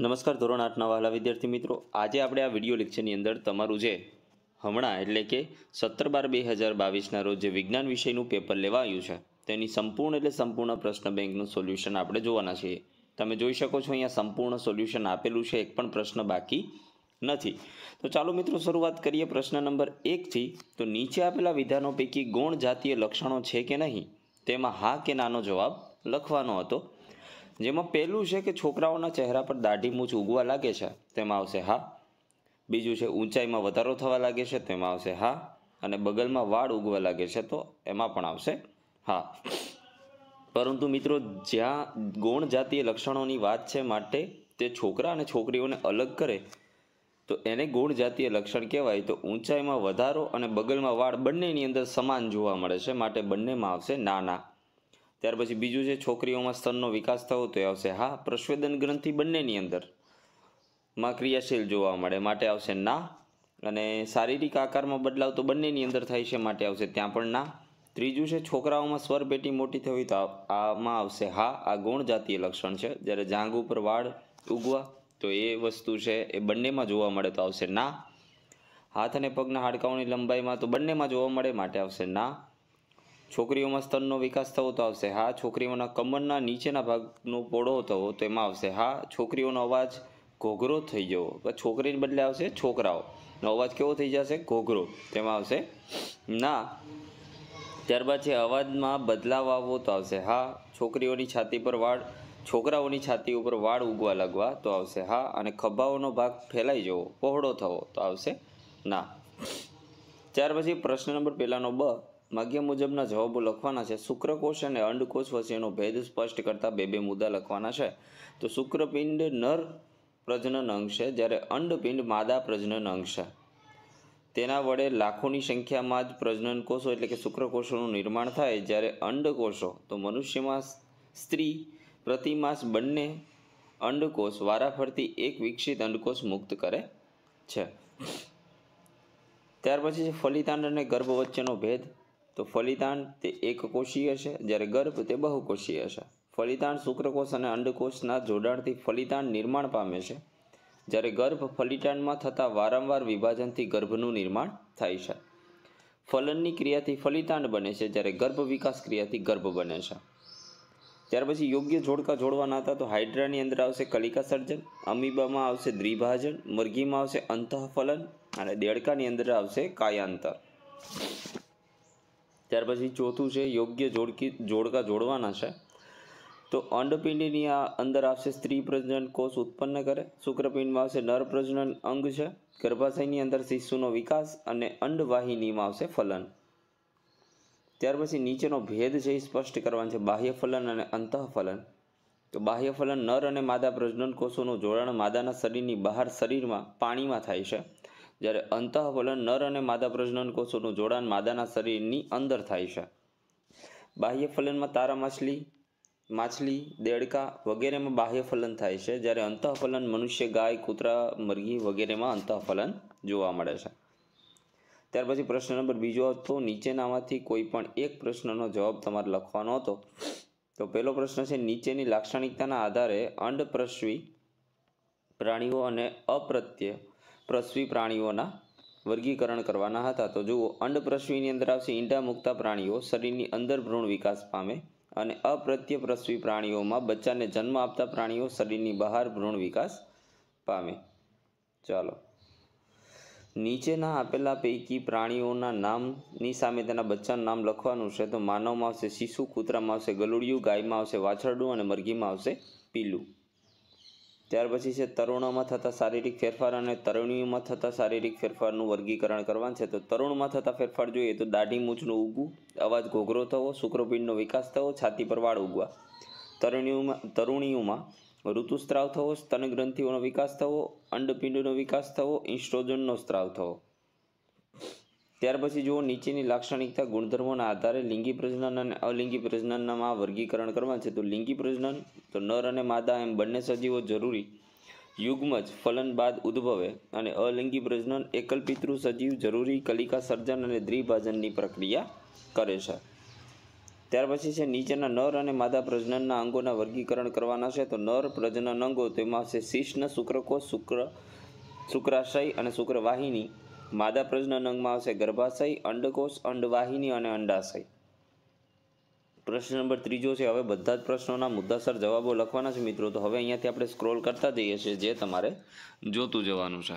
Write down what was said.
નમસ્કાર ધોરણ આઠના વહાલા વિદ્યાર્થી મિત્રો આજે આપણે આ વિડીયો લેક્ચરની અંદર તમારું જે હમણાં એટલે કે સત્તર બાર બે હજાર બાવીસના રોજ જે વિજ્ઞાન વિષયનું પેપર લેવા આવ્યું છે તેની સંપૂર્ણ એટલે સંપૂર્ણ પ્રશ્ન બેંકનું સોલ્યુશન આપણે જોવાના છીએ તમે જોઈ શકો છો અહીંયા સંપૂર્ણ સોલ્યુશન આપેલું છે એક પણ પ્રશ્ન બાકી નથી તો ચાલો મિત્રો શરૂઆત કરીએ પ્રશ્ન નંબર એકથી તો નીચે આપેલા વિધાનો પૈકી ગૌણ જાતીય લક્ષણો છે કે નહીં તેમાં હા કે નાનો જવાબ લખવાનો હતો જેમાં પહેલું છે કે છોકરાઓના ચહેરા પર દાઢી મૂછ ઉગવા લાગે છે તેમાં આવશે હા બીજું છે ઊંચાઈમાં વધારો થવા લાગે છે તેમાં આવશે હા અને બગલમાં વાળ ઉગવા લાગે છે તો એમાં પણ આવશે હા પરંતુ મિત્રો જ્યાં ગૌણ જાતીય લક્ષણોની વાત છે માટે તે છોકરા અને છોકરીઓને અલગ કરે તો એને ગૌણ જાતીય લક્ષણ કહેવાય તો ઊંચાઈમાં વધારો અને બગલમાં વાળ બંનેની અંદર સમાન જોવા મળે છે માટે બંનેમાં આવશે નાના ત્યાર પછી બીજું છે છોકરીઓમાં સ્તનનો વિકાસ થવો તો એ આવશે હા પ્રશ્વેદન ગ્રંથિ બંનેની અંદર માં ક્રિયાશીલ જોવા મળે માટે આવશે ના અને શારીરિક આકારમાં બદલાવ તો બંનેની અંદર થાય છે માટે આવશે ત્યાં પણ ના ત્રીજું છે છોકરાઓમાં સ્વર પેટી મોટી થવી તો આમાં આવશે હા આ ગુણ જાતીય લક્ષણ છે જ્યારે જાંગ ઉપર વાળ ઉગવા તો એ વસ્તુ છે એ બંનેમાં જોવા મળે તો આવશે ના હાથ અને પગના હાડકાઓની લંબાઈમાં તો બંનેમાં જોવા મળે માટે આવશે ના છોકરીઓમાં સ્તનનો વિકાસ થવો તો આવશે હા છોકરીઓના કમરના નીચેના ભાગનો પોળો થવો તો એમાં આવશે હા છોકરીઓનો અવાજ ઘોઘરો થઈ જવો છોકરીને બદલે આવશે છોકરાઓનો અવાજ કેવો થઈ જશે ઘોઘરો તેમાં આવશે ના ત્યારબાદ છે અવાજમાં બદલાવ આવવો તો આવશે હા છોકરીઓની છાતી પર વાળ છોકરાઓની છાતી ઉપર વાળ ઉગવા લાગવા તો આવશે હા અને ખભાઓનો ભાગ ફેલાઈ જવો પહોળો થવો તો આવશે ના ત્યાર પછી પ્રશ્ન નંબર પહેલાંનો બ માગ્ય મુજબના જવાબો લખવાના છે શુક્રકોષ અને અંડકોષ વચ્ચેનો ભેદ સ્પષ્ટ કરતા બે બે મુદ્દા લખવાના છે તો શુક્રપિંડ નર પ્રજનન અંગ છે જ્યારે અંડપિંડ માદા પ્રજનન અંગ છે તેના વડે લાખોની સંખ્યામાં જ પ્રજનન કોષો એટલે કે શુક્રકોષોનું નિર્માણ થાય જ્યારે અંડકોષો તો મનુષ્યમાં સ્ત્રી પ્રતિમાસ બંને અંડકોષ વારાફરતી એક વિકસિત અંડકોષ મુક્ત કરે છે ત્યાર પછી છે ફલિતાંડ અને ગર્ભ વચ્ચેનો ભેદ તો ફલિતાંડ તે એકકોષીય છે જ્યારે ગર્ભ તે બહુકોષીય હશે ફલિતાંડ શુક્રકોષ અને અંડકોષના જોડાણથી ફલિતાંડ નિર્માણ પામે છે જ્યારે ગર્ભ ફલિતાંડમાં થતા વારંવાર વિભાજનથી ગર્ભનું નિર્માણ થાય છે ફલનની ક્રિયાથી ફલિતાંડ બને છે જ્યારે ગર્ભ વિકાસ ક્રિયાથી ગર્ભ બને છે ત્યાર પછી યોગ્ય જોડકા જોડવાના હતા તો હાઇડ્રાની અંદર આવશે કલિકા સર્જન અમીબામાં આવશે દ્વિભાજન મરઘીમાં આવશે અંતઃફલન અને દેડકાની અંદર આવશે કાયાંતર ત્યાર પછી ચોથું છે યોગ્ય જોડકી જોડકા જોડવાના છે તો અંડપિંડીની આ અંદર આવશે સ્ત્રી પ્રજનન કોષ ઉત્પન્ન કરે શુક્રપિંડમાં આવશે નર પ્રજનન અંગ છે ગર્ભાશયની અંદર શિશુનો વિકાસ અને અંડવાહિનીમાં આવશે ફલન ત્યાર પછી નીચેનો ભેદ છે એ સ્પષ્ટ કરવાનો છે બાહ્ય ફલન અને અંતઃફલન તો બાહ્ય ફલન નર અને માદા પ્રજનન કોષોનું જોડાણ માદાના શરીરની બહાર શરીરમાં પાણીમાં થાય છે જ્યારે અંતઃવલન નર અને માદા પ્રજનન કોષોનું જોડાણ માદાના શરીરની અંદર થાય છે બાહ્ય ફલનમાં તારા માછલી માછલી દેડકા વગેરેમાં બાહ્ય ફલન થાય છે જ્યારે અંતઃફલન મનુષ્ય ગાય કૂતરા મરઘી વગેરેમાં અંતઃફલન જોવા મળે છે ત્યાર પછી પ્રશ્ન નંબર બીજો હતો નીચેનામાંથી કોઈ પણ એક પ્રશ્નનો જવાબ તમારે લખવાનો હતો તો પહેલો પ્રશ્ન છે નીચેની લાક્ષણિકતાના આધારે અંડપ્રસવી પ્રાણીઓ અને અપ્રત્ય પ્રસવી પ્રાણીઓના વર્ગીકરણ કરવાના હતા તો જુઓ અંડપ્રસવીની અંદર આવશે ઈંડા મુક્તા પ્રાણીઓ શરીરની અંદર ભ્રૂણ વિકાસ પામે અને અપ્રત્ય પ્રસવી પ્રાણીઓમાં બચ્ચાને જન્મ આપતા પ્રાણીઓ શરીરની બહાર ભ્રૂણ વિકાસ પામે ચાલો નીચેના આપેલા પૈકી પ્રાણીઓના નામની સામે તેના બચ્ચાનું નામ લખવાનું છે તો માનવમાં આવશે શિશુ કૂતરામાં આવશે ગલુડિયું ગાયમાં આવશે વાછરડું અને મરઘીમાં આવશે પીલું ત્યાર પછી છે તરુણોમાં થતા શારીરિક ફેરફાર અને તરુણીઓમાં થતા શારીરિક ફેરફારનું વર્ગીકરણ કરવાનું છે તો તરુણમાં થતા ફેરફાર જોઈએ તો દાઢી મૂછનું ઉગવું અવાજ ઘોઘરો થવો શુક્રપિંડનો વિકાસ થવો છાતી પર વાળ ઉગવા તરુણીઓમાં તરુણીઓમાં ઋતુસ્ત્રાવ થવો સ્તન ગ્રંથિઓનો વિકાસ થવો અંડપિંડનો વિકાસ થવો ઇન્સ્ટ્રોજનનો સ્ત્રાવ થવો ત્યાર પછી જુઓ નીચેની લાક્ષણિકતા ગુણધર્મોના આધારે લિંગી પ્રજનન અને અલિંગી પ્રજનનમાં વર્ગીકરણ કરવા છે તો લિંગી પ્રજનન તો નર અને માદા એમ બંને સજીવો જરૂરી યુગ્મ જ ફલન બાદ ઉદ્ભવે અને અલિંગી પ્રજનન એકલપિતૃ સજીવ જરૂરી કલિકા સર્જન અને દ્વિભાજનની પ્રક્રિયા કરે છે ત્યાર પછી છે નીચેના નર અને માદા પ્રજનનના અંગોના વર્ગીકરણ કરવાના છે તો નર પ્રજનન અંગો તેમાં છે શિષ્ણ શુક્રકોષ શુક્ર શુક્રાશય અને શુક્રવાહિની માદા પ્રજનન અંગમાં આવશે ગર્ભાશય અંડકોષ અંડવાહિની અને અંડાશય પ્રશ્ન નંબર ત્રીજો છે હવે બધા જ પ્રશ્નોના મુદ્દાસર જવાબો લખવાના છે મિત્રો તો હવે અહીંયાથી આપણે સ્ક્રોલ કરતા જઈએ છીએ જે તમારે જોતું જવાનું છે